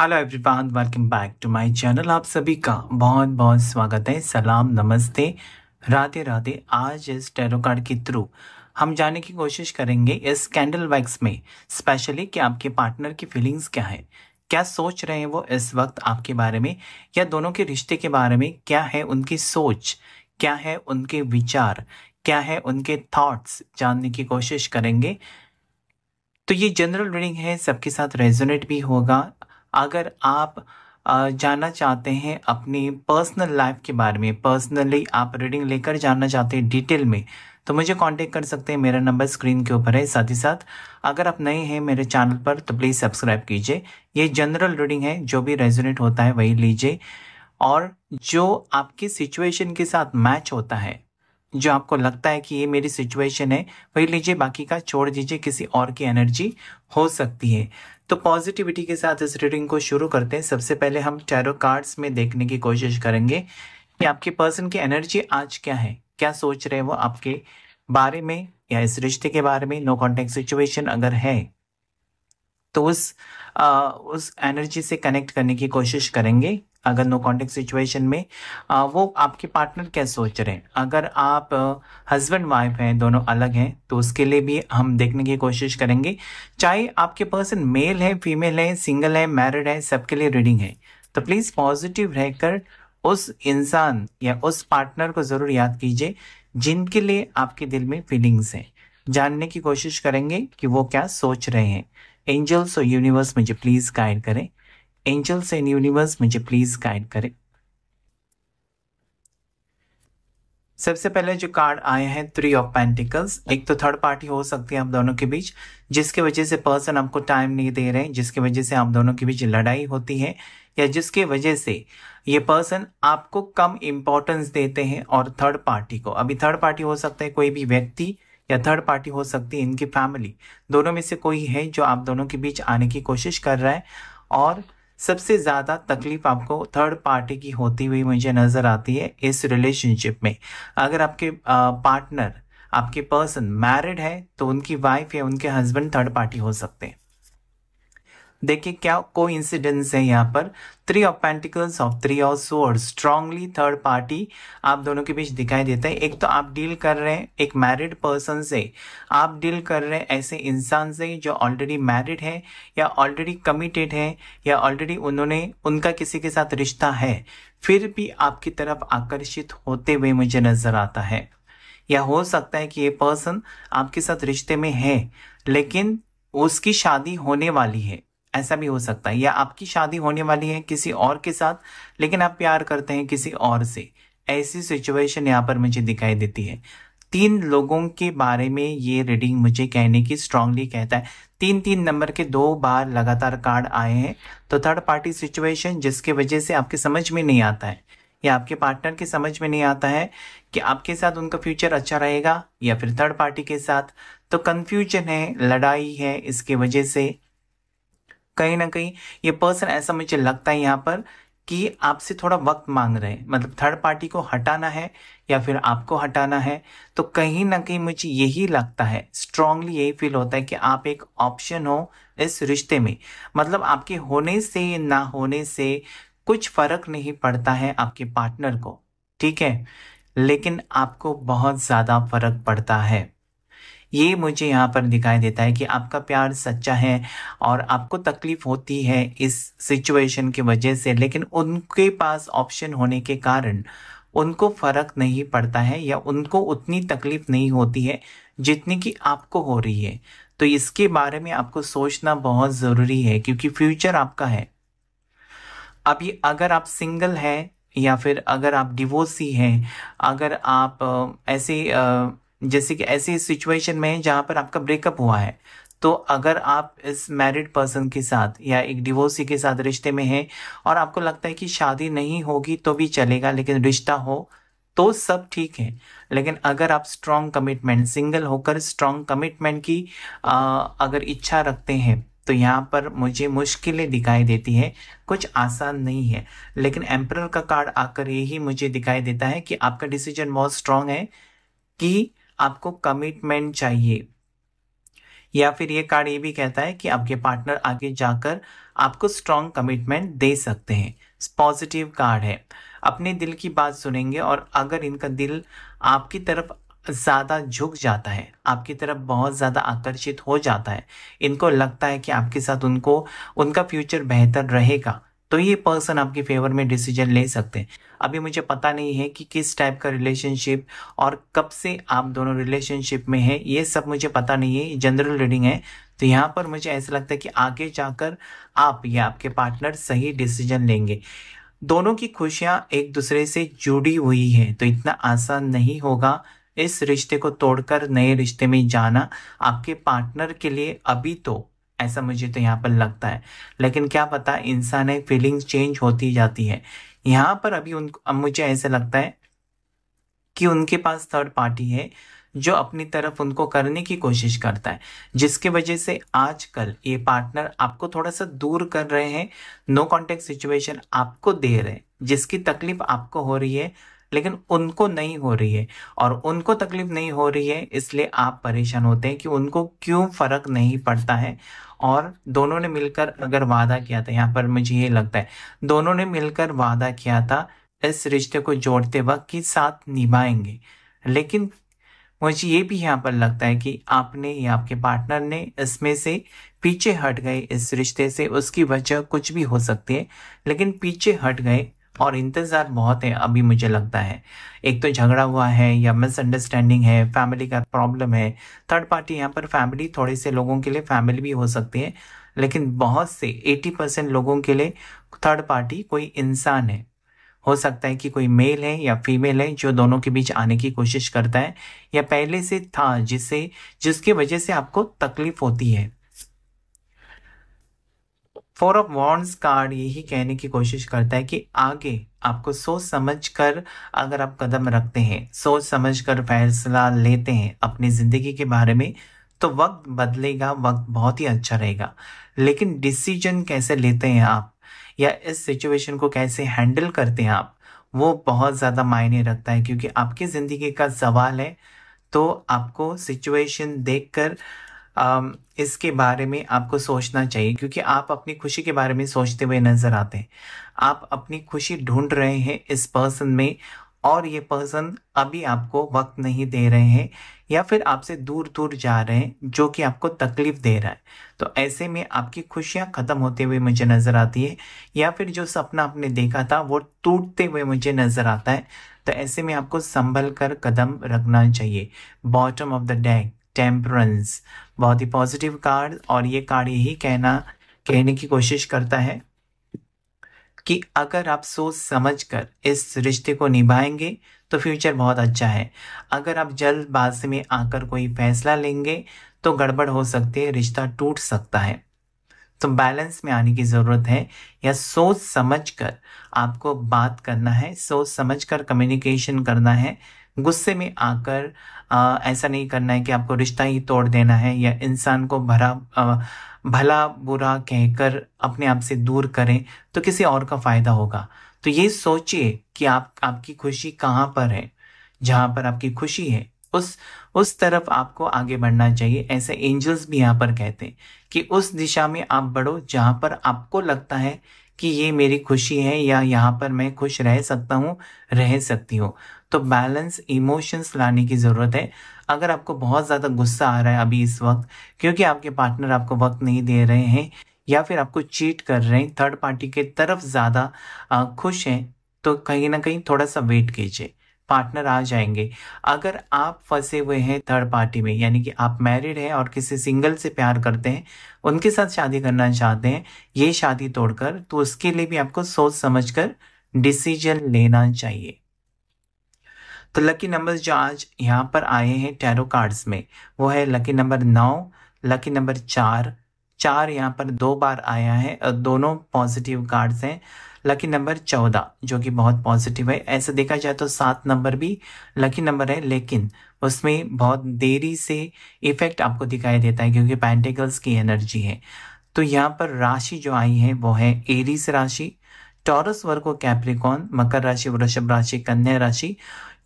hello everyone welcome back to my channel आप सभी का बहुत बहुत स्वागत है सलाम नमस्ते राधे राधे आज इस टेरो कार्ड के थ्रू हम जानने की कोशिश करेंगे इस कैंडल वैक्स में स्पेशली कि आपके पार्टनर की फीलिंग्स क्या है क्या सोच रहे हैं वो इस वक्त आपके बारे में या दोनों के रिश्ते के बारे में क्या है उनकी सोच क्या है उनके विचार क्या है उनके थॉट्स जानने की कोशिश करेंगे तो ये जनरल रीडिंग है सबके साथ रेजोनेट भी होगा अगर आप जानना चाहते हैं अपनी पर्सनल लाइफ के बारे में पर्सनली आप रीडिंग लेकर जानना चाहते हैं डिटेल में तो मुझे कांटेक्ट कर सकते हैं मेरा नंबर स्क्रीन के ऊपर है साथ ही साथ अगर आप नए हैं मेरे चैनल पर तो प्लीज़ सब्सक्राइब कीजिए ये जनरल रीडिंग है जो भी रेजोनेट होता है वही लीजिए और जो आपकी सिचुएशन के साथ मैच होता है जो आपको लगता है कि ये मेरी सिचुएशन है वही लीजिए बाकी का छोड़ दीजिए किसी और की एनर्जी हो सकती है तो पॉजिटिविटी के साथ इस रीडिंग को शुरू करते हैं सबसे पहले हम टैरो कार्ड्स में देखने की कोशिश करेंगे कि आपके पर्सन की एनर्जी आज क्या है क्या सोच रहे हैं वो आपके बारे में या इस रिश्ते के बारे में नो कॉन्टेक्ट सिचुएशन अगर है तो उस आ, उस एनर्जी से कनेक्ट करने की कोशिश करेंगे अगर नो कॉन्टेक्ट सिचुएशन में आ, वो आपके पार्टनर क्या सोच रहे हैं अगर आप हस्बैंड वाइफ हैं दोनों अलग हैं तो उसके लिए भी हम देखने की कोशिश करेंगे चाहे आपके पर्सन मेल है फीमेल है सिंगल है मैरिड है सबके लिए रीडिंग है तो प्लीज़ पॉजिटिव रहकर उस इंसान या उस पार्टनर को ज़रूर याद कीजिए जिनके लिए आपके दिल में फीलिंग्स हैं जानने की कोशिश करेंगे कि वो क्या सोच रहे हैं एंजल्स और यूनिवर्स मुझे प्लीज़ गाइड करें एंजल्स एंड यूनिवर्स मुझे प्लीज गाइड करें सबसे पहले जो कार्ड आए हैं थ्री ऑफ पेंटिकल्स एक तो थर्ड पार्टी हो सकती है आप दोनों के बीच जिसके वजह से पर्सन आपको टाइम नहीं दे रहे जिसके वजह से आप दोनों के बीच लड़ाई होती है या जिसके वजह से ये पर्सन आपको कम इम्पोर्टेंस देते हैं और थर्ड पार्टी को अभी थर्ड पार्टी हो सकता है कोई भी व्यक्ति या थर्ड पार्टी हो सकती है इनकी फैमिली दोनों में से कोई है जो आप दोनों के बीच आने की कोशिश कर रहा है और सबसे ज़्यादा तकलीफ आपको थर्ड पार्टी की होती हुई मुझे नज़र आती है इस रिलेशनशिप में अगर आपके पार्टनर आपके पर्सन मैरिड है तो उनकी वाइफ या उनके हस्बैंड थर्ड पार्टी हो सकते हैं देखिए क्या को इंसिडेंस है यहाँ पर three of pentacles of three of swords strongly third party आप दोनों के बीच दिखाई देता है एक तो आप डील कर रहे हैं एक मैरिड पर्सन से आप डील कर रहे हैं ऐसे इंसान से जो ऑलरेडी मैरिड है या ऑलरेडी कमिटेड है या ऑलरेडी उन्होंने उनका किसी के साथ रिश्ता है फिर भी आपकी तरफ आकर्षित होते हुए मुझे नजर आता है या हो सकता है कि ये पर्सन आपके साथ रिश्ते में है लेकिन उसकी शादी होने वाली है ऐसा भी हो सकता है या आपकी शादी होने वाली है किसी और के साथ लेकिन आप प्यार करते हैं किसी और से ऐसी सिचुएशन यहाँ पर मुझे दिखाई देती है तीन लोगों के बारे में ये रीडिंग मुझे कहने की स्ट्रांगली कहता है तीन तीन नंबर के दो बार लगातार कार्ड आए हैं तो थर्ड पार्टी सिचुएशन जिसके वजह से आपके समझ में नहीं आता है या आपके पार्टनर के समझ में नहीं आता है कि आपके साथ उनका फ्यूचर अच्छा रहेगा या फिर थर्ड पार्टी के साथ तो कन्फ्यूजन है लड़ाई है इसके वजह से कहीं ना कहीं ये पर्सन ऐसा मुझे लगता है यहाँ पर कि आपसे थोड़ा वक्त मांग रहे हैं मतलब थर्ड पार्टी को हटाना है या फिर आपको हटाना है तो कहीं ना कहीं मुझे यही लगता है स्ट्रांगली यही फील होता है कि आप एक ऑप्शन हो इस रिश्ते में मतलब आपके होने से ना होने से कुछ फर्क नहीं पड़ता है आपके पार्टनर को ठीक है लेकिन आपको बहुत ज़्यादा फर्क पड़ता है ये मुझे यहाँ पर दिखाई देता है कि आपका प्यार सच्चा है और आपको तकलीफ होती है इस सिचुएशन की वजह से लेकिन उनके पास ऑप्शन होने के कारण उनको फर्क नहीं पड़ता है या उनको उतनी तकलीफ नहीं होती है जितनी कि आपको हो रही है तो इसके बारे में आपको सोचना बहुत ज़रूरी है क्योंकि फ्यूचर आपका है अब ये अगर आप सिंगल हैं या फिर अगर आप डिवोर्सी हैं अगर आप ऐसे जैसे कि ऐसी सिचुएशन में जहाँ पर आपका ब्रेकअप हुआ है तो अगर आप इस मैरिड पर्सन के साथ या एक डिवोर्सी के साथ रिश्ते में हैं और आपको लगता है कि शादी नहीं होगी तो भी चलेगा लेकिन रिश्ता हो तो सब ठीक है लेकिन अगर आप स्ट्रॉन्ग कमिटमेंट सिंगल होकर स्ट्रॉन्ग कमिटमेंट की आ, अगर इच्छा रखते हैं तो यहाँ पर मुझे मुश्किलें दिखाई देती है कुछ आसान नहीं है लेकिन एम्प्रर का कार्ड आकर यही मुझे दिखाई देता है कि आपका डिसीजन बहुत स्ट्रांग है कि आपको कमिटमेंट चाहिए या फिर ये कार्ड ये भी कहता है कि आपके पार्टनर आगे जाकर आपको स्ट्रांग कमिटमेंट दे सकते हैं पॉजिटिव कार्ड है अपने दिल की बात सुनेंगे और अगर इनका दिल आपकी तरफ ज़्यादा झुक जाता है आपकी तरफ बहुत ज़्यादा आकर्षित हो जाता है इनको लगता है कि आपके साथ उनको उनका फ्यूचर बेहतर रहेगा तो ये पर्सन आपके फेवर में डिसीजन ले सकते हैं अभी मुझे पता नहीं है कि किस टाइप का रिलेशनशिप और कब से आप दोनों रिलेशनशिप में है ये सब मुझे पता नहीं है जनरल रीडिंग है तो यहाँ पर मुझे ऐसा लगता है कि आगे जाकर आप या आपके पार्टनर सही डिसीजन लेंगे दोनों की खुशियाँ एक दूसरे से जुड़ी हुई हैं तो इतना आसान नहीं होगा इस रिश्ते को तोड़कर नए रिश्ते में जाना आपके पार्टनर के लिए अभी तो ऐसा मुझे तो यहाँ पर लगता है लेकिन क्या पता इंसान है फीलिंग्स चेंज होती जाती है यहाँ पर अभी उन अब मुझे ऐसे लगता है कि उनके पास थर्ड पार्टी है जो अपनी तरफ उनको करने की कोशिश करता है जिसके वजह से आजकल ये पार्टनर आपको थोड़ा सा दूर कर रहे हैं नो कॉन्टेक्ट सिचुएशन आपको दे रहे हैं जिसकी तकलीफ आपको हो रही है लेकिन उनको नहीं हो रही है और उनको तकलीफ नहीं हो रही है इसलिए आप परेशान होते हैं कि उनको क्यों फर्क नहीं पड़ता है और दोनों ने मिलकर अगर वादा किया था यहाँ पर मुझे ये लगता है दोनों ने मिलकर वादा किया था इस रिश्ते को जोड़ते वक्त कि साथ निभाएंगे लेकिन मुझे ये भी यहाँ पर लगता है कि आपने या आपके पार्टनर ने इसमें से पीछे हट गए इस रिश्ते से उसकी वजह कुछ भी हो सकती है लेकिन पीछे हट गए और इंतज़ार बहुत है अभी मुझे लगता है एक तो झगड़ा हुआ है या मिसअंडरस्टैंडिंग है फैमिली का प्रॉब्लम है थर्ड पार्टी यहाँ पर फैमिली थोड़े से लोगों के लिए फैमिली भी हो सकती है लेकिन बहुत से 80 परसेंट लोगों के लिए थर्ड पार्टी कोई इंसान है हो सकता है कि कोई मेल है या फीमेल है जो दोनों के बीच आने की कोशिश करता है या पहले से था जिससे जिसकी वजह से आपको तकलीफ होती है फोर ऑफ वॉन्ड्स कार्ड यही कहने की कोशिश करता है कि आगे आपको सोच समझ कर अगर आप कदम रखते हैं सोच समझ कर फैसला लेते हैं अपनी ज़िंदगी के बारे में तो वक्त बदलेगा वक्त बहुत ही अच्छा रहेगा लेकिन डिसीजन कैसे लेते हैं आप या इस सिचुएशन को कैसे हैंडल करते हैं आप वो बहुत ज़्यादा मायने रखता है क्योंकि आपकी ज़िंदगी का सवाल है तो आपको सिचुएशन देखकर इसके बारे में आपको सोचना चाहिए क्योंकि आप अपनी खुशी के बारे में सोचते हुए नज़र आते हैं आप अपनी खुशी ढूंढ रहे हैं इस पर्सन में और ये पर्सन अभी आपको वक्त नहीं दे रहे हैं या फिर आपसे दूर दूर जा रहे हैं जो कि आपको तकलीफ दे रहा है तो ऐसे में आपकी खुशियाँ ख़त्म होते हुए मुझे नज़र आती है या फिर जो सपना आपने देखा था वो टूटते हुए मुझे नज़र आता है तो ऐसे में आपको संभल कर कदम रखना चाहिए bottom of the deck temperance बहुत ही पॉजिटिव कार्ड और ये कार्ड यही कहना कहने की कोशिश करता है कि अगर आप सोच समझ कर इस रिश्ते को निभाएंगे तो फ्यूचर बहुत अच्छा है अगर आप जल्दबाजी में आकर कोई फैसला लेंगे तो गड़बड़ हो सकती है रिश्ता टूट सकता है तो बैलेंस में आने की ज़रूरत है या सोच समझ कर आपको बात करना है सोच समझ कर कम्युनिकेशन करना है गुस्से में आकर आ, ऐसा नहीं करना है कि आपको रिश्ता ही तोड़ देना है या इंसान को भरा आ, भला बुरा कहकर अपने आप से दूर करें तो किसी और का फायदा होगा तो ये सोचिए कि आप आपकी खुशी कहाँ पर है जहाँ पर आपकी खुशी है उस उस तरफ आपको आगे बढ़ना चाहिए ऐसे एंजल्स भी यहाँ पर कहते हैं कि उस दिशा में आप बढ़ो जहाँ पर आपको लगता है कि ये मेरी खुशी है या यहाँ पर मैं खुश रह सकता हूँ रह सकती हूँ तो बैलेंस इमोशंस लाने की ज़रूरत है अगर आपको बहुत ज़्यादा गुस्सा आ रहा है अभी इस वक्त क्योंकि आपके पार्टनर आपको वक्त नहीं दे रहे हैं या फिर आपको चीट कर रहे हैं थर्ड पार्टी के तरफ ज़्यादा खुश हैं तो कहीं ना कहीं थोड़ा सा वेट कीजिए पार्टनर आ जाएंगे अगर आप फंसे हुए हैं थर्ड पार्टी में यानी कि आप मैरिड हैं और किसी सिंगल से प्यार करते हैं उनके साथ शादी करना चाहते हैं ये शादी तोड़कर तो उसके लिए भी आपको सोच समझ कर डिसीजन लेना चाहिए तो लकी नंबर्स जो आज यहाँ पर आए हैं टैरो कार्ड्स में वो है लकी नंबर नौ लकी नंबर चार चार यहाँ पर दो बार आया है और दोनों पॉजिटिव कार्ड्स हैं लकी नंबर चौदह जो कि बहुत पॉजिटिव है ऐसे देखा जाए तो सात नंबर भी लकी नंबर है लेकिन उसमें बहुत देरी से इफेक्ट आपको दिखाई देता है क्योंकि पैंटिकल्स की एनर्जी है तो यहाँ पर राशि जो आई है वो है एरीस राशि टॉरस को कैप्रिकॉन मकर राशि वृषभ राशि कन्या राशि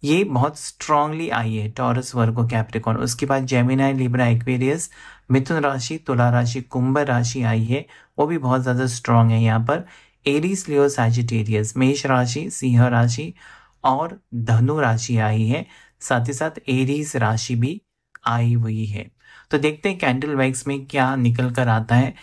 ये बहुत स्ट्रांगली आई है टॉरस वर्गो कैप्रिकॉन उसके बाद जेमिनाई लिब्रा एक्वेरियस मिथुन राशि तुला राशि कुंभ राशि आई है वो भी बहुत ज़्यादा स्ट्रांग है यहाँ पर एरीस लियो सैजिटेरियस मेष राशि सिंह राशि और धनु राशि आई है साथ ही साथ एरीस राशि भी आई हुई है तो देखते हैं कैंडल वैक्स में क्या निकल कर आता है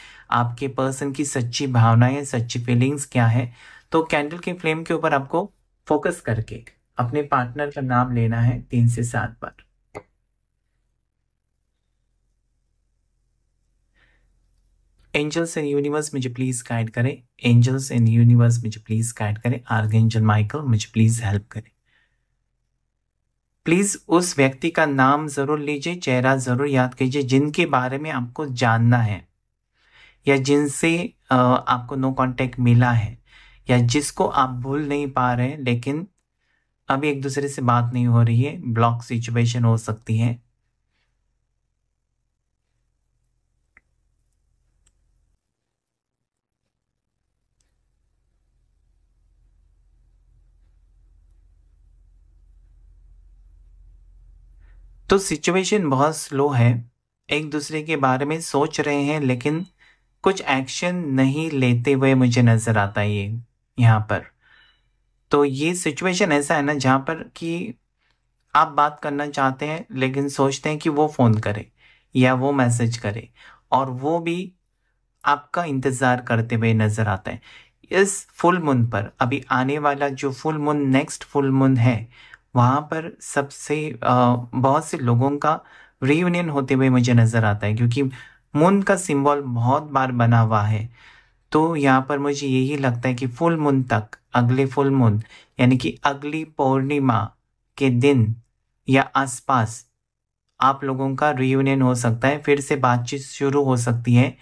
आपके पर्सन की सच्ची भावनाएं सच्ची फीलिंग्स क्या है तो कैंडल के फ्लेम के ऊपर आपको फोकस करके अपने पार्टनर का नाम लेना है तीन से सात बार एंजल्स एंड यूनिवर्स मुझे प्लीज गाइड करें एंजल्स एंड यूनिवर्स मुझे प्लीज गाइड करें आर्ग एंजल माइकल मुझे प्लीज हेल्प करें प्लीज उस व्यक्ति का नाम जरूर लीजिए चेहरा जरूर याद कीजिए जिनके बारे में आपको जानना है या जिनसे आपको नो कांटेक्ट मिला है या जिसको आप भूल नहीं पा रहे लेकिन अभी एक दूसरे से बात नहीं हो रही है ब्लॉक सिचुएशन हो सकती है तो सिचुएशन बहुत स्लो है एक दूसरे के बारे में सोच रहे हैं लेकिन कुछ एक्शन नहीं लेते हुए मुझे नजर आता है ये यहां पर तो ये सिचुएशन ऐसा है ना जहाँ पर कि आप बात करना चाहते हैं लेकिन सोचते हैं कि वो फ़ोन करे या वो मैसेज करे और वो भी आपका इंतज़ार करते हुए नज़र आता है इस फुल मून पर अभी आने वाला जो full moon next full moon है वहाँ पर सबसे बहुत से लोगों का रीयूनियन होते हुए मुझे नज़र आता है क्योंकि मून का सिंबल बहुत बार बना हुआ है तो यहाँ पर मुझे यही लगता है कि फुल मून तक अगले फुल मून यानी कि अगली पूर्णिमा के दिन या आसपास आप लोगों का रियूनियन हो सकता है फिर से बातचीत शुरू हो सकती है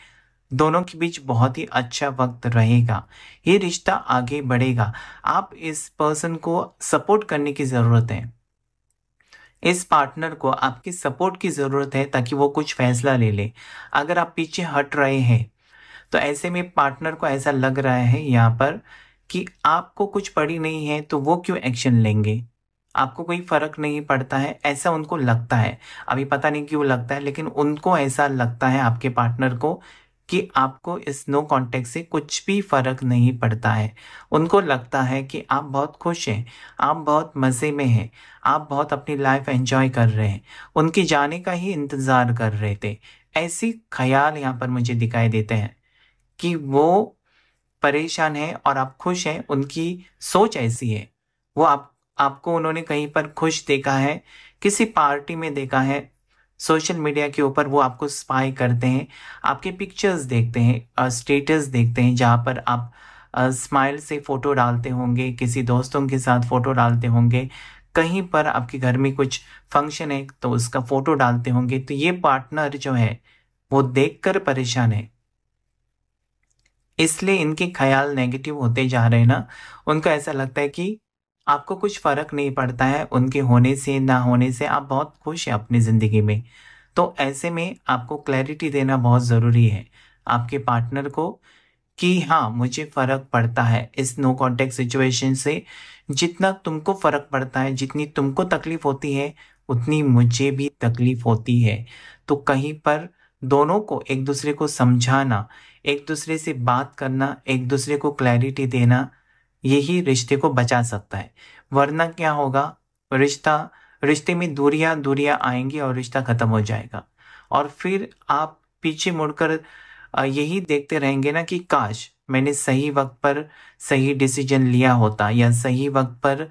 दोनों के बीच बहुत ही अच्छा वक्त रहेगा ये रिश्ता आगे बढ़ेगा आप इस पर्सन को सपोर्ट करने की ज़रूरत है इस पार्टनर को आपकी सपोर्ट की ज़रूरत है ताकि वो कुछ फैसला ले ले अगर आप पीछे हट रहे हैं तो ऐसे में पार्टनर को ऐसा लग रहा है यहाँ पर कि आपको कुछ पड़ी नहीं है तो वो क्यों एक्शन लेंगे आपको कोई फर्क नहीं पड़ता है ऐसा उनको लगता है अभी पता नहीं क्यों लगता है लेकिन उनको ऐसा लगता है आपके पार्टनर को कि आपको इस नो कॉन्टेक्ट से कुछ भी फर्क नहीं पड़ता है उनको लगता है कि आप बहुत खुश हैं आप बहुत मज़े में हैं आप बहुत अपनी लाइफ एंजॉय कर रहे हैं उनके जाने का ही इंतज़ार कर रहे थे ऐसी ख्याल यहाँ पर मुझे दिखाई देते हैं कि वो परेशान है और आप खुश हैं उनकी सोच ऐसी है वो आप आपको उन्होंने कहीं पर खुश देखा है किसी पार्टी में देखा है सोशल मीडिया के ऊपर वो आपको स्पाई करते हैं आपके पिक्चर्स देखते हैं और स्टेटस देखते हैं जहाँ पर आप स्माइल से फ़ोटो डालते होंगे किसी दोस्तों के साथ फ़ोटो डालते होंगे कहीं पर आपके घर में कुछ फंक्शन है तो उसका फ़ोटो डालते होंगे तो ये पार्टनर जो है वो देखकर परेशान है इसलिए इनके ख्याल नेगेटिव होते जा रहे हैं ना उनको ऐसा लगता है कि आपको कुछ फ़र्क नहीं पड़ता है उनके होने से ना होने से आप बहुत खुश हैं अपनी ज़िंदगी में तो ऐसे में आपको क्लैरिटी देना बहुत ज़रूरी है आपके पार्टनर को कि हाँ मुझे फ़र्क पड़ता है इस नो कॉन्टेक्ट सिचुएशन से जितना तुमको फ़र्क पड़ता है जितनी तुमको तकलीफ़ होती है उतनी मुझे भी तकलीफ़ होती है तो कहीं पर दोनों को एक दूसरे को समझाना एक दूसरे से बात करना एक दूसरे को क्लैरिटी देना यही रिश्ते को बचा सकता है वरना क्या होगा रिश्ता रिश्ते में दूरियां दूरियां आएंगी और रिश्ता ख़त्म हो जाएगा और फिर आप पीछे मुड़कर यही देखते रहेंगे ना कि काश मैंने सही वक्त पर सही डिसीजन लिया होता या सही वक्त पर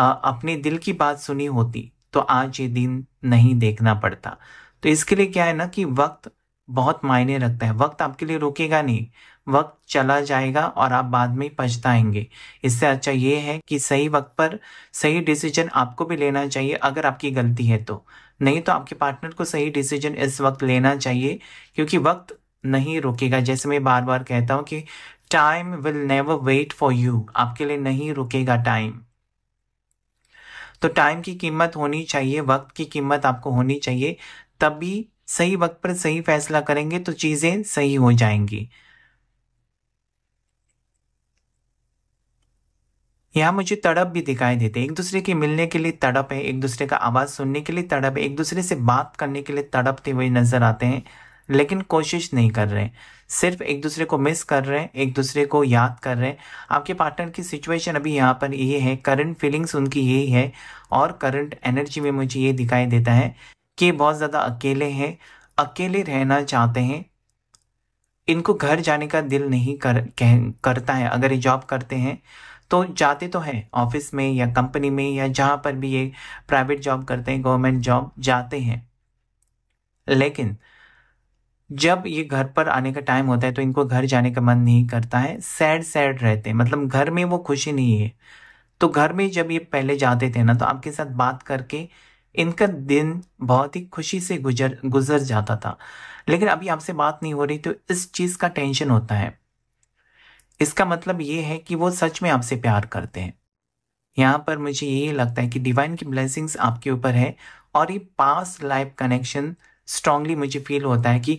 अपने दिल की बात सुनी होती तो आज ये दिन नहीं देखना पड़ता तो इसके लिए क्या है ना कि वक्त बहुत मायने रखता है वक्त आपके लिए रुकेगा नहीं वक्त चला जाएगा और आप बाद में पछताएंगे इससे अच्छा ये है कि सही वक्त पर सही डिसीजन आपको भी लेना चाहिए अगर आपकी गलती है तो नहीं तो आपके पार्टनर को सही डिसीजन इस वक्त लेना चाहिए क्योंकि वक्त नहीं रुकेगा जैसे मैं बार बार कहता हूं कि time will never wait for you आपके लिए नहीं रुकेगा टाइम तो टाइम की कीमत होनी चाहिए वक्त की कीमत आपको होनी चाहिए तभी सही वक्त पर सही फैसला करेंगे तो चीज़ें सही हो जाएंगी यहाँ मुझे तड़प भी दिखाई देते एक दूसरे के मिलने के लिए तड़प है एक दूसरे का आवाज़ सुनने के लिए तड़प है एक दूसरे से बात करने के लिए तड़पते हुए नजर आते हैं लेकिन कोशिश नहीं कर रहे सिर्फ एक दूसरे को मिस कर रहे हैं एक दूसरे को याद कर रहे हैं आपके पार्टनर की सिचुएशन अभी यहाँ पर ये है करंट फीलिंग्स उनकी यही है और करंट एनर्जी में मुझे ये दिखाई देता है कि बहुत ज़्यादा अकेले हैं अकेले रहना चाहते हैं इनको घर जाने का दिल नहीं कर कह करता है अगर ये जॉब करते हैं तो जाते तो हैं ऑफिस में या कंपनी में या जहाँ पर भी ये प्राइवेट जॉब करते हैं गवर्नमेंट जॉब जाते हैं लेकिन जब ये घर पर आने का टाइम होता है तो इनको घर जाने का मन नहीं करता है सैड सैड रहते हैं मतलब घर में वो खुशी नहीं है तो घर में जब ये पहले जाते थे ना तो आपके साथ बात करके इनका दिन बहुत ही खुशी से गुजर गुजर जाता था लेकिन अभी आपसे बात नहीं हो रही तो इस चीज़ का टेंशन होता है इसका मतलब ये है कि वो सच में आपसे प्यार करते हैं यहां पर मुझे यही लगता है कि डिवाइन की ब्लेसिंग्स आपके ऊपर है और ये पास लाइफ कनेक्शन स्ट्रांगली मुझे फील होता है कि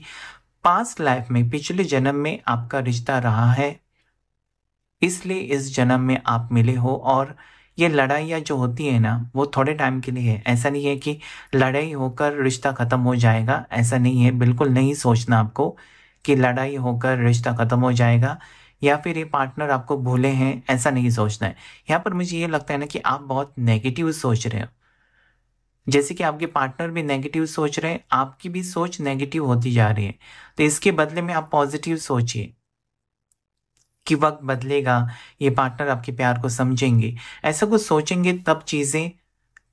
पास्ट लाइफ में पिछले जन्म में आपका रिश्ता रहा है इसलिए इस जन्म में आप मिले हो और ये लड़ाइयाँ जो होती है ना वो थोड़े टाइम के लिए है ऐसा नहीं है कि लड़ाई होकर रिश्ता ख़त्म हो जाएगा ऐसा नहीं है बिल्कुल नहीं सोचना आपको कि लड़ाई होकर रिश्ता ख़त्म हो जाएगा या फिर ये पार्टनर आपको भूले हैं ऐसा नहीं सोचना है यहाँ पर मुझे ये लगता है ना कि आप बहुत नेगेटिव सोच रहे हो जैसे कि आपके पार्टनर भी नेगेटिव सोच रहे हैं आपकी भी सोच नेगेटिव होती जा रही है तो इसके बदले में आप पॉजिटिव सोचिए कि वक्त बदलेगा ये पार्टनर आपके प्यार को समझेंगे ऐसा कुछ सोचेंगे तब चीज़ें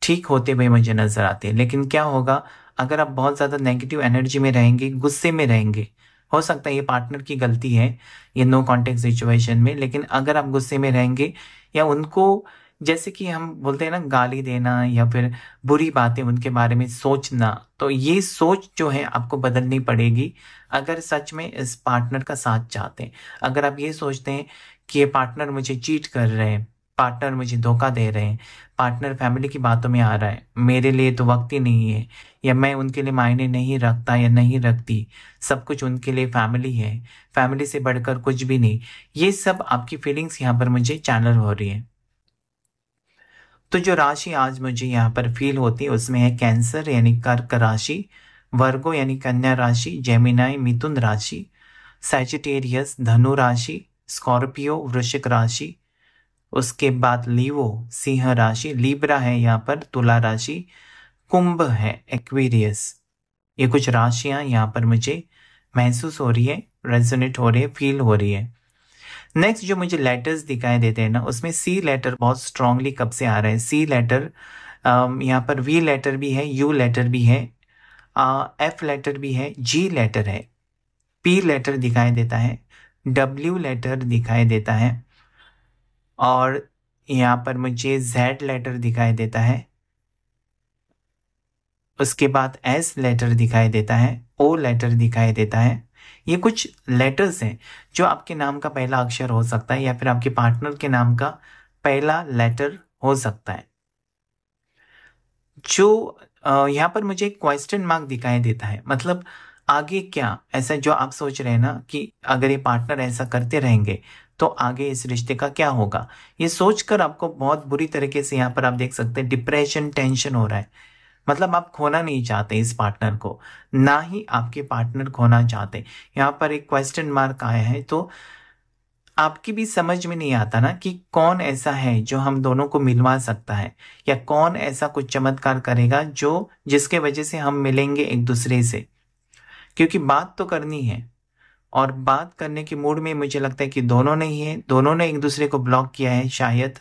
ठीक होते हुए मुझे नज़र आते हैं लेकिन क्या होगा अगर आप बहुत ज़्यादा नेगेटिव एनर्जी में रहेंगे गुस्से में रहेंगे हो सकता है ये पार्टनर की गलती है ये नो कॉन्टेक्ट सिचुएशन में लेकिन अगर आप गुस्से में रहेंगे या उनको जैसे कि हम बोलते हैं ना गाली देना या फिर बुरी बातें उनके बारे में सोचना तो ये सोच जो है आपको बदलनी पड़ेगी अगर सच में इस पार्टनर का साथ चाहते हैं अगर आप ये सोचते हैं कि ये पार्टनर मुझे चीट कर रहे हैं पार्टनर मुझे धोखा दे रहे हैं पार्टनर फैमिली की बातों में आ रहा है मेरे लिए तो वक्त ही नहीं है या मैं उनके लिए मायने नहीं रखता या नहीं रखती सब कुछ उनके लिए फैमिली है फैमिली से बढ़कर कुछ भी नहीं ये सब आपकी फीलिंग्स यहाँ पर मुझे चैनल हो रही है तो जो राशि आज मुझे यहाँ पर फील होती है उसमें है कैंसर यानी कर्क राशि वर्गो यानी कन्या राशि जेमिनाई मिथुन राशि सैजिटेरियस धनु राशि स्कॉर्पियो वृश्चिक राशि उसके बाद लीवो सिंह राशि लीब्रा है यहाँ पर तुला राशि कुंभ है एक्वेरियस ये कुछ राशियाँ यहाँ पर मुझे महसूस हो रही है रेजोनेट हो रही है फील हो रही है नेक्स्ट जो मुझे लेटर्स दिखाई देते हैं ना उसमें सी लेटर बहुत स्ट्रांगली कब से आ रहा है सी लेटर um, यहाँ पर वी लेटर भी है यू लेटर भी है एफ uh, लेटर भी है जी लेटर है पी लेटर दिखाई देता है डब्ल्यू लेटर दिखाई देता है और यहाँ पर मुझे जेड लेटर दिखाई देता है उसके बाद एस लेटर दिखाई देता है ओ लेटर दिखाई देता है ये कुछ लेटर्स हैं जो आपके नाम का पहला अक्षर हो सकता है या फिर आपके पार्टनर के नाम का पहला लेटर हो सकता है जो यहाँ पर मुझे एक क्वेश्चन मार्क दिखाई देता है मतलब आगे क्या ऐसा जो आप सोच रहे हैं ना कि अगर ये पार्टनर ऐसा करते रहेंगे तो आगे इस रिश्ते का क्या होगा ये सोचकर आपको बहुत बुरी तरीके से यहाँ पर आप देख सकते हैं डिप्रेशन टेंशन हो रहा है मतलब आप खोना नहीं चाहते इस पार्टनर को ना ही आपके पार्टनर खोना चाहते यहाँ पर एक क्वेश्चन मार्क आया है तो आपकी भी समझ में नहीं आता ना कि कौन ऐसा है जो हम दोनों को मिलवा सकता है या कौन ऐसा कुछ चमत्कार करेगा जो जिसके वजह से हम मिलेंगे एक दूसरे से क्योंकि बात तो करनी है और बात करने के मूड में मुझे लगता है कि दोनों ने ही है दोनों ने एक दूसरे को ब्लॉक किया है शायद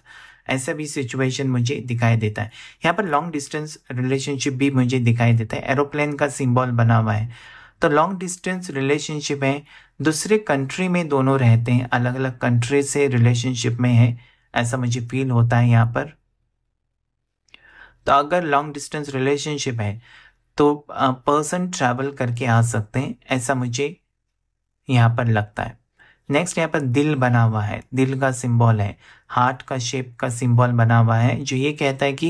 ऐसा भी सिचुएशन मुझे दिखाई देता है यहाँ पर लॉन्ग डिस्टेंस रिलेशनशिप भी मुझे दिखाई देता है एरोप्लेन का सिंबल बना हुआ है तो लॉन्ग डिस्टेंस रिलेशनशिप है दूसरे कंट्री में दोनों रहते हैं अलग अलग कंट्री से रिलेशनशिप में है ऐसा मुझे फील होता है यहाँ पर तो अगर लॉन्ग डिस्टेंस रिलेशनशिप है तो पर्सन ट्रैवल करके आ सकते हैं ऐसा मुझे यहाँ पर लगता है नेक्स्ट यहाँ पर दिल बना हुआ है दिल का सिंबल है हार्ट का शेप का सिंबल बना हुआ है जो ये कहता है कि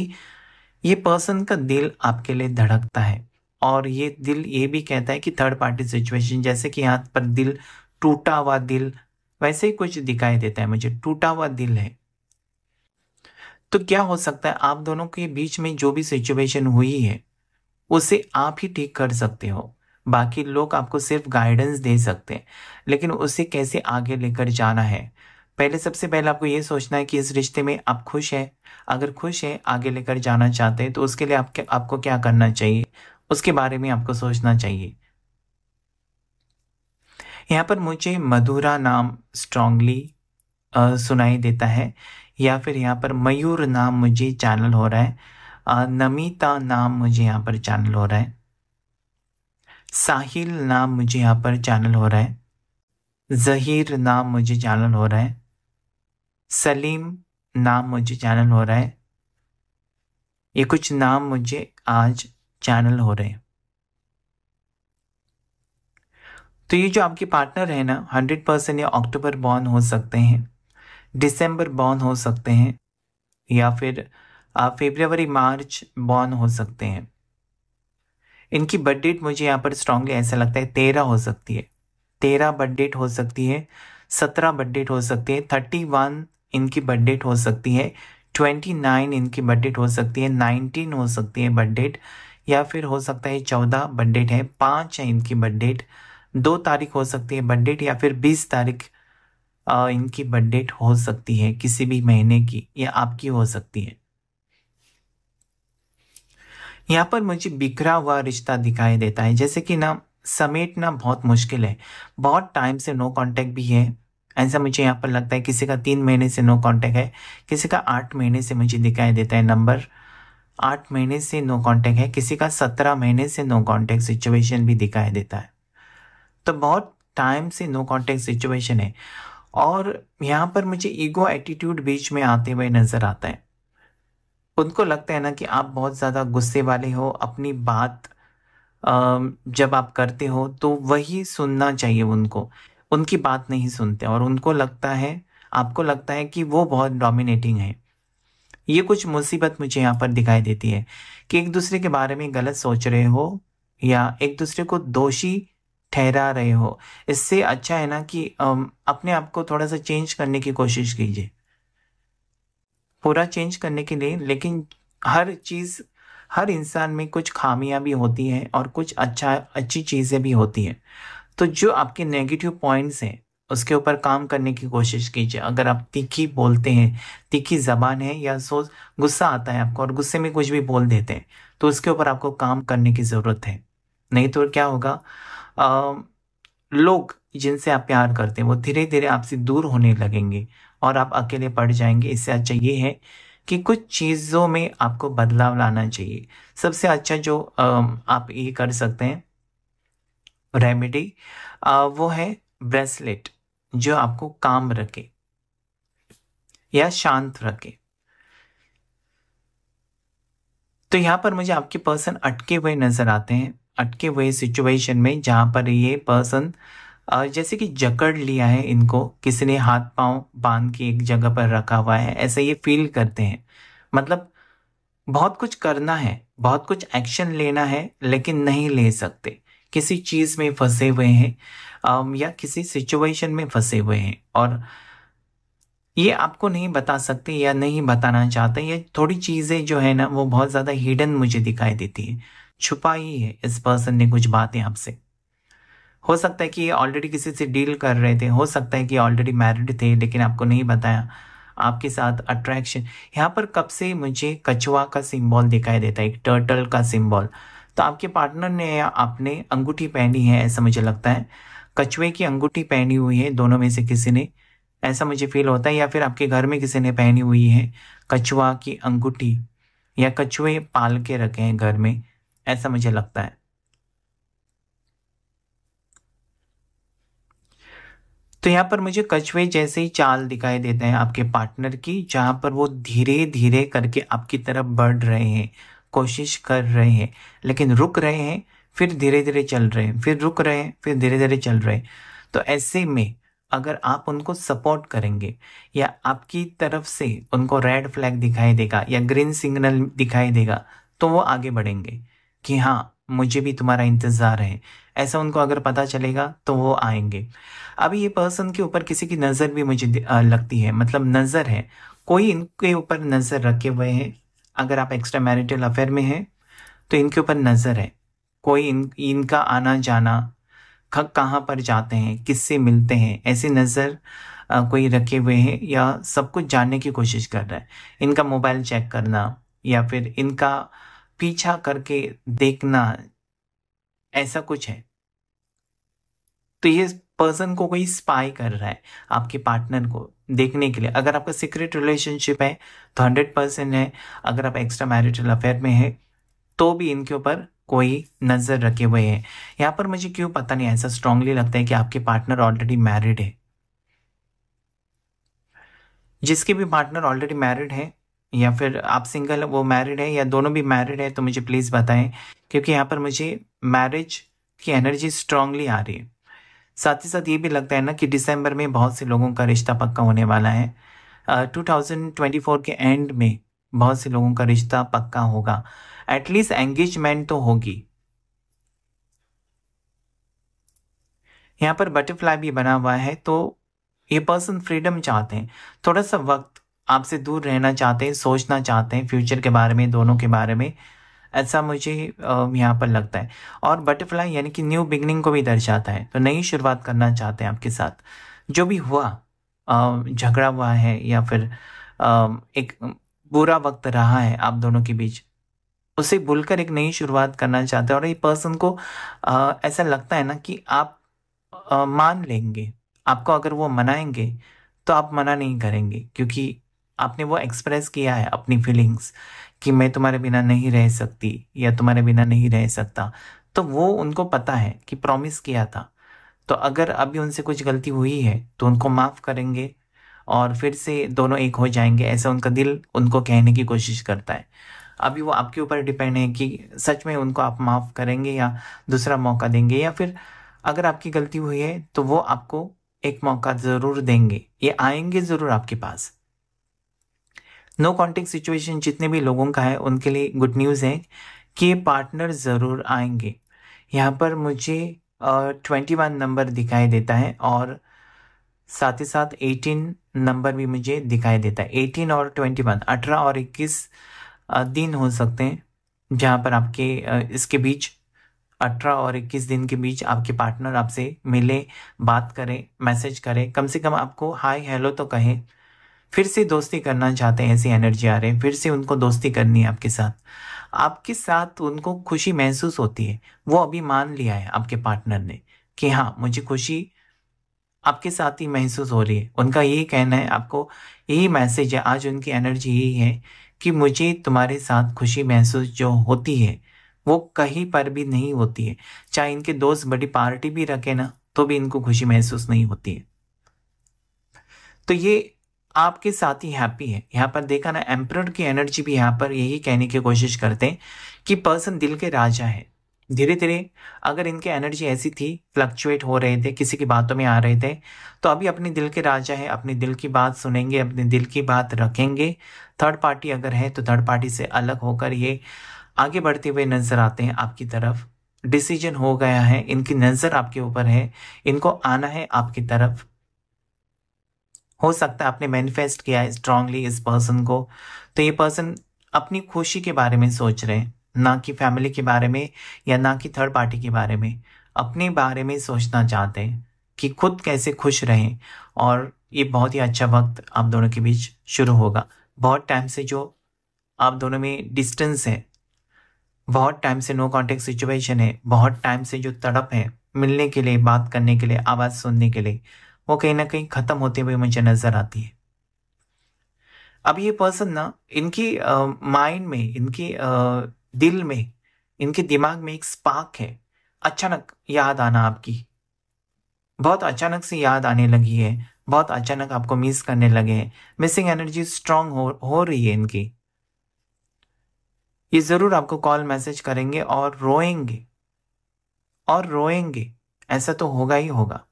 ये पर्सन का दिल आपके लिए धड़कता है और ये दिल ये भी कहता है कि थर्ड पार्टी सिचुएशन जैसे कि यहाँ पर दिल टूटा हुआ दिल वैसे ही कुछ दिखाई देता है मुझे टूटा हुआ दिल है तो क्या हो सकता है आप दोनों के बीच में जो भी सिचुएशन हुई है उसे आप ही ठीक कर सकते हो बाकी लोग आपको सिर्फ गाइडेंस दे सकते हैं लेकिन उसे कैसे आगे लेकर जाना है पहले सबसे पहले आपको ये सोचना है कि इस रिश्ते में आप खुश हैं अगर खुश हैं आगे लेकर जाना चाहते हैं तो उसके लिए आपके आपको क्या करना चाहिए उसके बारे में आपको सोचना चाहिए यहाँ पर मुझे मधुरा नाम स्ट्रांगली सुनाई देता है या फिर यहाँ पर मयूर नाम मुझे चैनल हो रहा है नमिता नाम मुझे यहाँ पर चैनल हो रहा है साहिल नाम मुझे यहाँ पर चैनल हो रहा है ज़हीर नाम मुझे चैनल हो रहा है सलीम नाम मुझे चैनल हो रहा है ये कुछ नाम मुझे आज चैनल हो रहे हैं तो ये जो आपके पार्टनर है ना हंड्रेड परसेंट या अक्टूबर बॉर्न हो सकते हैं दिसंबर बॉर्न हो सकते हैं या फिर फेबरवरी मार्च बॉर्न हो सकते हैं इनकी बर्थ डेट मुझे यहाँ पर स्ट्रांगली ऐसा लगता है तेरह हो सकती है तेरह बर्थ डेट हो सकती है सत्रह बर्थ डेट हो सकती है थर्टी वन इनकी बर्थ डेट हो सकती है ट्वेंटी नाइन इनकी बर्थ डेट हो सकती है नाइनटीन हो सकती है बर्थ डेट या फिर हो सकता है चौदह बर्थ डेट है पाँच है इनकी बर्थ डेट दो तारीख हो सकती है बर्थ डेट या फिर बीस तारीख इनकी बर्थ डेट हो सकती है किसी भी महीने की या आपकी हो सकती है यहाँ पर मुझे बिखरा हुआ रिश्ता दिखाई देता है जैसे कि ना समेटना बहुत मुश्किल है बहुत टाइम से नो कांटेक्ट भी है ऐसा मुझे यहाँ पर लगता है किसी का तीन महीने से नो कांटेक्ट है किसी का आठ महीने से मुझे दिखाई देता है नंबर आठ महीने से नो कांटेक्ट है किसी का सत्रह महीने से नो कांटेक्ट सिचुएशन भी दिखाई देता है तो बहुत टाइम से नो कांटेक्ट सिचुएशन है और यहाँ पर मुझे ईगो एटीट्यूड बीच में आते हुए नज़र आता है खुद को लगता है ना कि आप बहुत ज़्यादा गुस्से वाले हो अपनी बात जब आप करते हो तो वही सुनना चाहिए उनको उनकी बात नहीं सुनते और उनको लगता है आपको लगता है कि वो बहुत डोमिनेटिंग है ये कुछ मुसीबत मुझे यहाँ पर दिखाई देती है कि एक दूसरे के बारे में गलत सोच रहे हो या एक दूसरे को दोषी ठहरा रहे हो इससे अच्छा है ना कि अपने आप को थोड़ा सा चेंज करने की कोशिश कीजिए पूरा चेंज करने के लिए लेकिन हर चीज़ हर इंसान में कुछ खामियां भी होती हैं और कुछ अच्छा अच्छी चीज़ें भी होती हैं तो जो आपके नेगेटिव पॉइंट्स हैं उसके ऊपर काम करने की कोशिश कीजिए अगर आप तीखी बोलते हैं तीखी ज़बान है या सोच गुस्सा आता है आपको और गुस्से में कुछ भी बोल देते हैं तो उसके ऊपर आपको काम करने की ज़रूरत है नहीं तो क्या होगा आ, लोग जिनसे आप प्यार करते हैं वो धीरे धीरे आपसे दूर होने लगेंगे और आप अकेले पड़ जाएंगे इससे अच्छा ये है कि कुछ चीज़ों में आपको बदलाव लाना चाहिए सबसे अच्छा जो आप ये कर सकते हैं रेमेडी वो है ब्रेसलेट जो आपको काम रखे या शांत रखे तो यहाँ पर मुझे आपके पर्सन अटके हुए नज़र आते हैं अटके हुए सिचुएशन में जहाँ पर ये पर्सन जैसे कि जकड़ लिया है इनको किसी ने हाथ पांव बांध के एक जगह पर रखा हुआ है ऐसे ये फील करते हैं मतलब बहुत कुछ करना है बहुत कुछ एक्शन लेना है लेकिन नहीं ले सकते किसी चीज़ में फंसे हुए हैं या किसी सिचुएशन में फंसे हुए हैं और ये आपको नहीं बता सकते या नहीं बताना चाहते ये थोड़ी चीज़ें जो है ना वो बहुत ज़्यादा हिडन मुझे दिखाई देती है छुपाई है इस पर्सन ने कुछ बातें आपसे हो सकता है कि ऑलरेडी किसी से डील कर रहे थे हो सकता है कि ऑलरेडी मैरिड थे लेकिन आपको नहीं बताया आपके साथ अट्रैक्शन यहाँ पर कब से मुझे कछुआ का सिंबल दिखाई देता है एक टर्टल का सिंबल तो आपके पार्टनर ने आपने अंगूठी पहनी है ऐसा मुझे लगता है कछुए की अंगूठी पहनी हुई है दोनों में से किसी ने ऐसा मुझे फील होता है या फिर आपके घर में किसी ने पहनी हुई है कछुआ की अंगूठी या कछुए पाल के रखे हैं घर में ऐसा मुझे लगता है तो यहाँ पर मुझे कछुए जैसे ही चाल दिखाई देते हैं आपके पार्टनर की जहाँ पर वो धीरे धीरे करके आपकी तरफ बढ़ रहे हैं कोशिश कर रहे हैं लेकिन रुक रहे हैं फिर धीरे धीरे चल रहे हैं फिर रुक रहे हैं फिर धीरे धीरे चल रहे हैं तो ऐसे में अगर आप उनको सपोर्ट करेंगे या आपकी तरफ से उनको रेड फ्लैग दिखाई देगा या ग्रीन सिग्नल दिखाई देगा तो वो आगे बढ़ेंगे कि हाँ मुझे भी तुम्हारा इंतज़ार है ऐसा उनको अगर पता चलेगा तो वो आएंगे अभी ये पर्सन के ऊपर किसी की नज़र भी मुझे लगती है मतलब नज़र है कोई इनके ऊपर नज़र रखे हुए हैं अगर आप एक्स्ट्रा मैरिटल अफेयर में हैं तो इनके ऊपर नज़र है कोई इन इनका आना जाना कहाँ पर जाते हैं किससे मिलते हैं ऐसी नज़र कोई रखे हुए हैं या सब कुछ जानने की कोशिश कर रहा है इनका मोबाइल चेक करना या फिर इनका पीछा करके देखना ऐसा कुछ है तो ये पर्सन को कोई स्पाई कर रहा है आपके पार्टनर को देखने के लिए अगर आपका सीक्रेट रिलेशनशिप है तो हंड्रेड परसेंट है अगर आप एक्स्ट्रा मैरिटल अफेयर में है तो भी इनके ऊपर कोई नज़र रखे हुए है यहां पर मुझे क्यों पता नहीं ऐसा स्ट्रांगली लगता है कि आपके पार्टनर ऑलरेडी मैरिड है जिसके भी पार्टनर ऑलरेडी मैरिड है या फिर आप सिंगल वो मैरिड है या दोनों भी मैरिड है तो मुझे प्लीज़ बताएं क्योंकि यहाँ पर मुझे मैरिज की एनर्जी स्ट्रांगली आ रही है साथ ही साथ ये भी लगता है ना कि दिसंबर में बहुत से लोगों का रिश्ता पक्का होने वाला है टू uh, के एंड में बहुत से लोगों का रिश्ता पक्का होगा एटलीस्ट एंगेजमेंट तो होगी यहाँ पर बटरफ्लाई भी बना हुआ है तो ये पर्सन फ्रीडम चाहते हैं थोड़ा सा वक्त आपसे दूर रहना चाहते हैं सोचना चाहते हैं फ्यूचर के बारे में दोनों के बारे में ऐसा मुझे यहाँ पर लगता है और बटरफ्लाई यानी कि न्यू बिगनिंग को भी दर्शाता है तो नई शुरुआत करना चाहते हैं आपके साथ जो भी हुआ झगड़ा हुआ है या फिर एक बुरा वक्त रहा है आप दोनों के बीच उसे भूलकर एक नई शुरुआत करना चाहते हैं और ये पर्सन को ऐसा लगता है ना कि आप मान लेंगे आपको अगर वो मनाएंगे तो आप मना नहीं करेंगे क्योंकि आपने वो एक्सप्रेस किया है अपनी फीलिंग्स कि मैं तुम्हारे बिना नहीं रह सकती या तुम्हारे बिना नहीं रह सकता तो वो उनको पता है कि प्रॉमिस किया था तो अगर अभी उनसे कुछ गलती हुई है तो उनको माफ़ करेंगे और फिर से दोनों एक हो जाएंगे ऐसा उनका दिल उनको कहने की कोशिश करता है अभी वो आपके ऊपर डिपेंड है कि सच में उनको आप माफ़ करेंगे या दूसरा मौका देंगे या फिर अगर आपकी गलती हुई है तो वो आपको एक मौका ज़रूर देंगे ये आएंगे ज़रूर आपके पास नो कॉन्टेक्ट सिचुएशन जितने भी लोगों का है उनके लिए गुड न्यूज़ है कि पार्टनर ज़रूर आएंगे यहाँ पर मुझे ट्वेंटी वन नंबर दिखाई देता है और साथ ही साथ एटीन नंबर भी मुझे दिखाई देता है एटीन और ट्वेंटी वन अठारह और इक्कीस दिन हो सकते हैं जहाँ पर आपके इसके बीच अठारह और इक्कीस दिन के बीच आपके पार्टनर आपसे मिले बात करें मैसेज करें कम से कम आपको हाय हेलो तो कहें फिर से दोस्ती करना चाहते हैं ऐसी एनर्जी आ रही है फिर से उनको दोस्ती करनी है आपके साथ आपके साथ उनको खुशी महसूस होती है वो अभी मान लिया है आपके पार्टनर ने कि हाँ मुझे खुशी आपके साथ ही महसूस हो रही है उनका यही कहना है आपको यही मैसेज है आज उनकी एनर्जी यही है कि मुझे तुम्हारे साथ खुशी महसूस जो होती है वो कहीं पर भी नहीं होती है चाहे इनके दोस्त बड़ी पार्टी भी रखे ना तो भी इनको खुशी महसूस नहीं होती है तो ये आपके साथ ही हैप्पी है यहाँ पर देखा ना एम्प्रर की एनर्जी भी यहाँ पर यही कहने की कोशिश करते हैं कि पर्सन दिल के राजा है धीरे धीरे अगर इनके एनर्जी ऐसी थी फ्लक्चुएट हो रहे थे किसी की बातों में आ रहे थे तो अभी अपने दिल के राजा है अपने दिल की बात सुनेंगे अपने दिल की बात रखेंगे थर्ड पार्टी अगर है तो थर्ड पार्टी से अलग होकर ये आगे बढ़ते हुए नजर आते हैं आपकी तरफ डिसीजन हो गया है इनकी नज़र आपके ऊपर है इनको आना है आपकी तरफ हो सकता है आपने मैनिफेस्ट किया है स्ट्रांगली इस पर्सन को तो ये पर्सन अपनी खुशी के बारे में सोच रहे हैं ना कि फैमिली के बारे में या ना कि थर्ड पार्टी के बारे में अपने बारे में सोचना चाहते हैं कि खुद कैसे खुश रहें और ये बहुत ही अच्छा वक्त आप दोनों के बीच शुरू होगा बहुत टाइम से जो आप दोनों में डिस्टेंस है बहुत टाइम से नो कॉन्टेक्ट सिचुएशन है बहुत टाइम से जो तड़प है मिलने के लिए बात करने के लिए आवाज़ सुनने के लिए वो कहीं ना कहीं ख़त्म होते हुए मुझे नज़र आती है अब ये पर्सन ना इनकी माइंड में इनकी आ, दिल में इनके दिमाग में एक स्पार्क है अचानक याद आना आपकी बहुत अचानक से याद आने लगी है बहुत अचानक आपको मिस करने लगे हैं मिसिंग एनर्जी स्ट्रांग हो हो रही है इनकी ये ज़रूर आपको कॉल मैसेज करेंगे और रोएंगे और रोएंगे ऐसा तो होगा ही होगा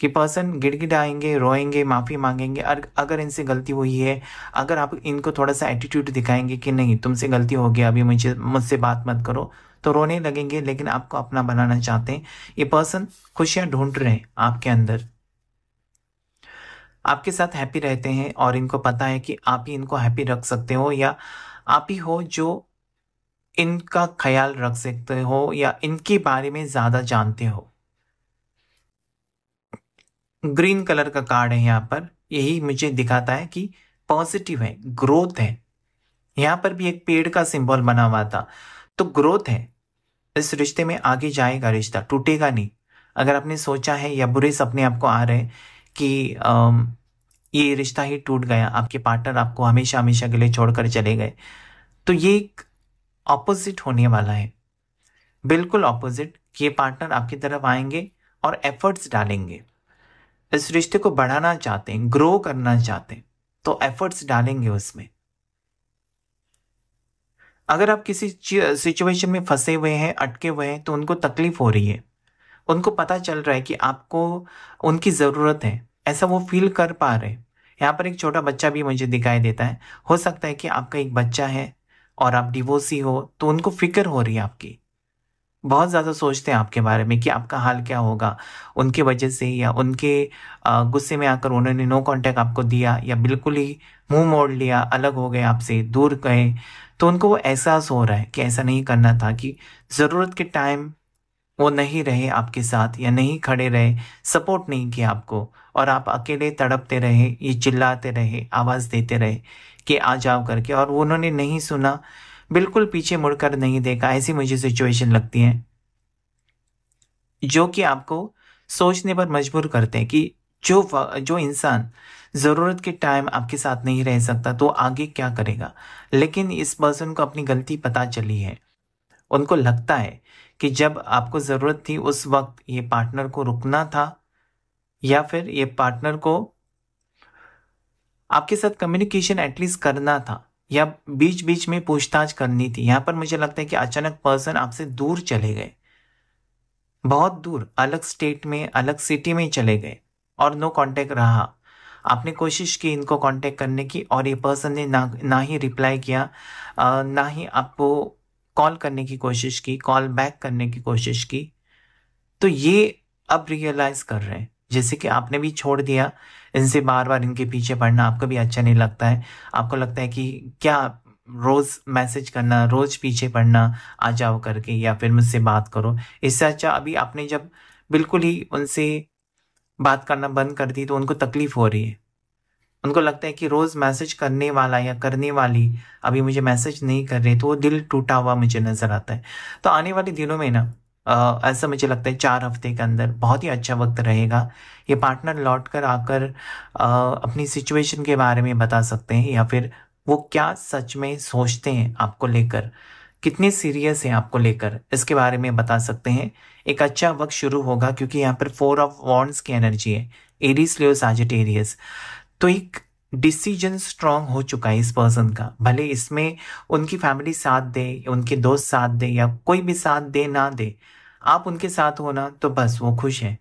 कि पर्सन गिड़गिड़ाएंगे रोएंगे माफ़ी मांगेंगे और अगर इनसे गलती हुई है अगर आप इनको थोड़ा सा एटीट्यूड दिखाएंगे कि नहीं तुमसे गलती हो गया अभी मुझे मुझसे बात मत करो तो रोने लगेंगे लेकिन आपको अपना बनाना चाहते हैं ये पर्सन खुशियां ढूंढ रहे हैं आपके अंदर आपके साथ हैप्पी रहते हैं और इनको पता है कि आप ही इनको हैप्पी रख सकते हो या आप ही हो जो इनका ख्याल रख सकते हो या इनके बारे में ज़्यादा जानते हो ग्रीन कलर का कार्ड है यहाँ पर यही मुझे दिखाता है कि पॉजिटिव है ग्रोथ है यहाँ पर भी एक पेड़ का सिंबल बना हुआ था तो ग्रोथ है इस रिश्ते में आगे जाएगा रिश्ता टूटेगा नहीं अगर आपने सोचा है या बुरे सपने आपको आ रहे कि आ, ये रिश्ता ही टूट गया आपके पार्टनर आपको हमेशा हमेशा के लिए छोड़कर चले गए तो ये एक ऑपोजिट होने वाला है बिल्कुल ऑपोजिट कि ये पार्टनर आपकी तरफ आएंगे और एफर्ट्स डालेंगे इस रिश्ते को बढ़ाना चाहते हैं ग्रो करना चाहते हैं तो एफर्ट्स डालेंगे उसमें अगर आप किसी सिचुएशन में फंसे हुए हैं अटके हुए हैं तो उनको तकलीफ हो रही है उनको पता चल रहा है कि आपको उनकी ज़रूरत है ऐसा वो फील कर पा रहे हैं यहाँ पर एक छोटा बच्चा भी मुझे दिखाई देता है हो सकता है कि आपका एक बच्चा है और आप डिवोर्सी हो तो उनको फिक्र हो रही है आपकी बहुत ज़्यादा सोचते हैं आपके बारे में कि आपका हाल क्या होगा उनके वजह से या उनके गुस्से में आकर उन्होंने नो कांटेक्ट आपको दिया या बिल्कुल ही मुंह मोड़ लिया अलग हो गए आपसे दूर गए तो उनको वो एहसास हो रहा है कि ऐसा नहीं करना था कि ज़रूरत के टाइम वो नहीं रहे आपके साथ या नहीं खड़े रहे सपोर्ट नहीं किया आपको और आप अकेले तड़पते रहे ये चिल्लाते रहे आवाज़ देते रहे कि आ जाओ करके और उन्होंने नहीं सुना बिल्कुल पीछे मुड़कर नहीं देखा ऐसी मुझे सिचुएशन लगती है जो कि आपको सोचने पर मजबूर करते हैं कि जो जो इंसान ज़रूरत के टाइम आपके साथ नहीं रह सकता तो आगे क्या करेगा लेकिन इस पर्सन को अपनी गलती पता चली है उनको लगता है कि जब आपको ज़रूरत थी उस वक्त ये पार्टनर को रुकना था या फिर ये पार्टनर को आपके साथ कम्युनिकेशन एटलीस्ट करना था या बीच बीच में पूछताछ करनी थी यहाँ पर मुझे लगता है कि अचानक पर्सन आपसे दूर चले गए बहुत दूर अलग स्टेट में अलग सिटी में चले गए और नो कांटेक्ट रहा आपने कोशिश की इनको कांटेक्ट करने की और ये पर्सन ने ना ना ही रिप्लाई किया ना ही आपको कॉल करने की कोशिश की कॉल बैक करने की कोशिश की तो ये अब रियलाइज़ कर रहे हैं जैसे कि आपने भी छोड़ दिया इनसे बार बार इनके पीछे पड़ना आपको भी अच्छा नहीं लगता है आपको लगता है कि क्या रोज़ मैसेज करना रोज़ पीछे पड़ना आ जाओ करके या फिर मुझसे बात करो इससे अच्छा अभी आपने जब बिल्कुल ही उनसे बात करना बंद कर दी तो उनको तकलीफ़ हो रही है उनको लगता है कि रोज़ मैसेज करने वाला या करने वाली अभी मुझे मैसेज नहीं कर रही तो वो दिल टूटा हुआ मुझे नज़र आता है तो आने वाले दिनों में ना ऐसा मुझे लगता है चार हफ्ते के अंदर बहुत ही अच्छा वक्त रहेगा ये पार्टनर लौट कर आकर आ, अपनी सिचुएशन के बारे में बता सकते हैं या फिर वो क्या सच में सोचते हैं आपको लेकर कितने सीरियस हैं आपको लेकर इसके बारे में बता सकते हैं एक अच्छा वक्त शुरू होगा क्योंकि यहाँ पर फोर ऑफ वॉन्ड्स की एनर्जी है एरिस लियो साजिटेरियस तो एक डिसीजन स्ट्रांग हो चुका है इस पर्सन का भले इसमें उनकी फैमिली साथ दे उनके दोस्त साथ दे या कोई भी साथ दे ना दे आप उनके साथ हो ना तो बस वो खुश हैं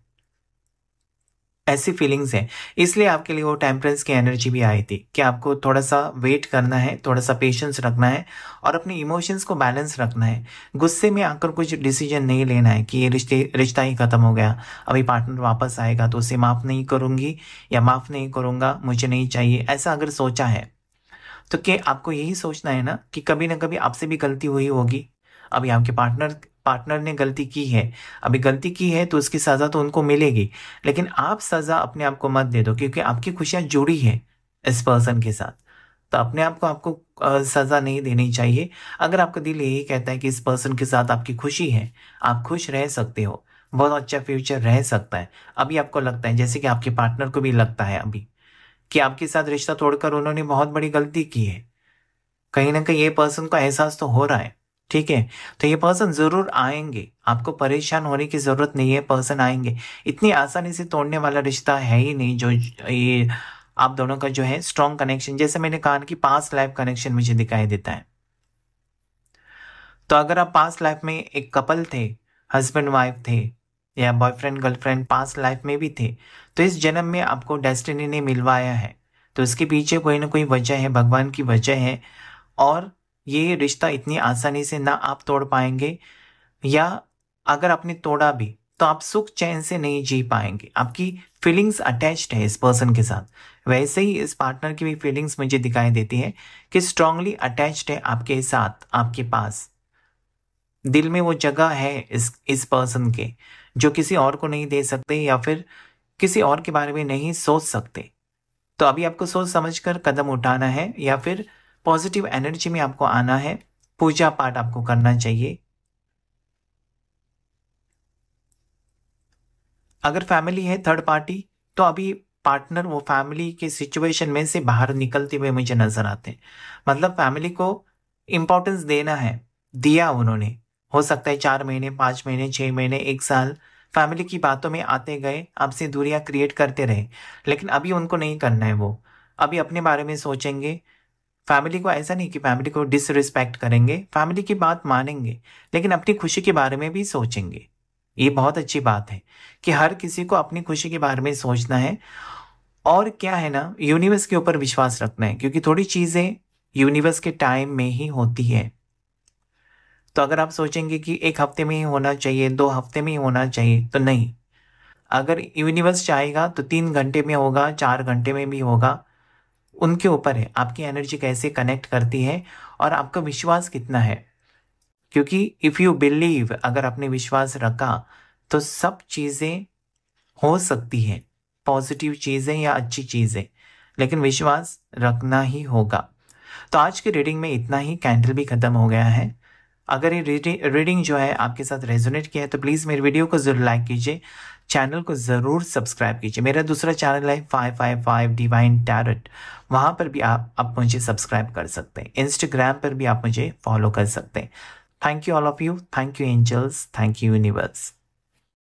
ऐसी फीलिंग्स हैं इसलिए आपके लिए वो टेम्परेंस की एनर्जी भी आई थी कि आपको थोड़ा सा वेट करना है थोड़ा सा पेशेंस रखना है और अपने इमोशंस को बैलेंस रखना है गुस्से में आकर कुछ डिसीजन नहीं लेना है कि ये रिश्ते रिश्ता ही ख़त्म हो गया अभी पार्टनर वापस आएगा तो उसे माफ़ नहीं करूँगी या माफ़ नहीं करूँगा मुझे नहीं चाहिए ऐसा अगर सोचा है तो क्या आपको यही सोचना है ना कि कभी ना कभी आपसे भी गलती हुई होगी अभी आपके पार्टनर पार्टनर ने गलती की है अभी गलती की है तो उसकी सज़ा तो उनको मिलेगी लेकिन आप सज़ा अपने आप को मत दे दो क्योंकि आपकी खुशियां जुड़ी है इस पर्सन के साथ तो अपने आप को आपको सज़ा नहीं देनी चाहिए अगर आपका दिल यही कहता है कि इस पर्सन के साथ आपकी खुशी है आप खुश रह सकते हो बहुत अच्छा फ्यूचर रह सकता है अभी आपको लगता है जैसे कि आपके पार्टनर को भी लगता है अभी कि आपके साथ रिश्ता तोड़कर उन्होंने बहुत बड़ी गलती की है कहीं ना कहीं ये पर्सन का एहसास तो हो रहा है ठीक है तो ये पर्सन ज़रूर आएंगे आपको परेशान होने की ज़रूरत नहीं है पर्सन आएंगे इतनी आसानी से तोड़ने वाला रिश्ता है ही नहीं जो ये आप दोनों का जो है स्ट्रॉन्ग कनेक्शन जैसे मैंने कहा कि पास लाइफ कनेक्शन मुझे दिखाई देता है तो अगर आप पास्ट लाइफ में एक कपल थे हस्बैंड वाइफ थे या बॉयफ्रेंड गर्लफ्रेंड पास्ट लाइफ में भी थे तो इस जन्म में आपको डेस्टिनी ने मिलवाया है तो इसके पीछे कोई ना कोई वजह है भगवान की वजह है और ये रिश्ता इतनी आसानी से ना आप तोड़ पाएंगे या अगर आपने तोड़ा भी तो आप सुख चैन से नहीं जी पाएंगे आपकी फीलिंग्स अटैच्ड है इस पर्सन के साथ वैसे ही इस पार्टनर की भी फीलिंग्स मुझे दिखाई देती है कि स्ट्रांगली अटैच्ड है आपके साथ आपके पास दिल में वो जगह है इस इस पर्सन के जो किसी और को नहीं दे सकते या फिर किसी और के बारे में नहीं सोच सकते तो अभी आपको सोच समझ कर कदम उठाना है या फिर पॉजिटिव एनर्जी में आपको आना है पूजा पाठ आपको करना चाहिए अगर फैमिली है थर्ड पार्टी तो अभी पार्टनर वो फैमिली के सिचुएशन में से बाहर निकलते हुए मुझे नजर आते हैं मतलब फैमिली को इंपॉर्टेंस देना है दिया उन्होंने हो सकता है चार महीने पांच महीने छह महीने एक साल फैमिली की बातों में आते गए आपसे दूरियां क्रिएट करते रहे लेकिन अभी उनको नहीं करना है वो अभी अपने बारे में सोचेंगे फैमिली को ऐसा नहीं कि फैमिली को डिसरिस्पेक्ट करेंगे फैमिली की बात मानेंगे लेकिन अपनी खुशी के बारे में भी सोचेंगे ये बहुत अच्छी बात है कि हर किसी को अपनी खुशी के बारे में सोचना है और क्या है ना यूनिवर्स के ऊपर विश्वास रखना है क्योंकि थोड़ी चीज़ें यूनिवर्स के टाइम में ही होती है तो अगर आप सोचेंगे कि एक हफ्ते में ही होना चाहिए दो हफ्ते में ही होना चाहिए तो नहीं अगर यूनिवर्स चाहेगा तो तीन घंटे में होगा चार घंटे में भी होगा उनके ऊपर है आपकी एनर्जी कैसे कनेक्ट करती है और आपका विश्वास कितना है क्योंकि इफ़ यू बिलीव अगर आपने विश्वास रखा तो सब चीज़ें हो सकती हैं पॉजिटिव चीज़ें या अच्छी चीज़ें लेकिन विश्वास रखना ही होगा तो आज की रीडिंग में इतना ही कैंडल भी ख़त्म हो गया है अगर ये रीडिंग जो है आपके साथ रेजोनेट किया है तो प्लीज़ मेरे वीडियो को ज़रूर लाइक कीजिए चैनल को ज़रूर सब्सक्राइब कीजिए मेरा दूसरा चैनल है five five five divine tarot वहाँ पर भी आप आप मुझे सब्सक्राइब कर सकते हैं इंस्टाग्राम पर भी आप मुझे फॉलो कर सकते हैं thank you all of you thank you angels thank you universe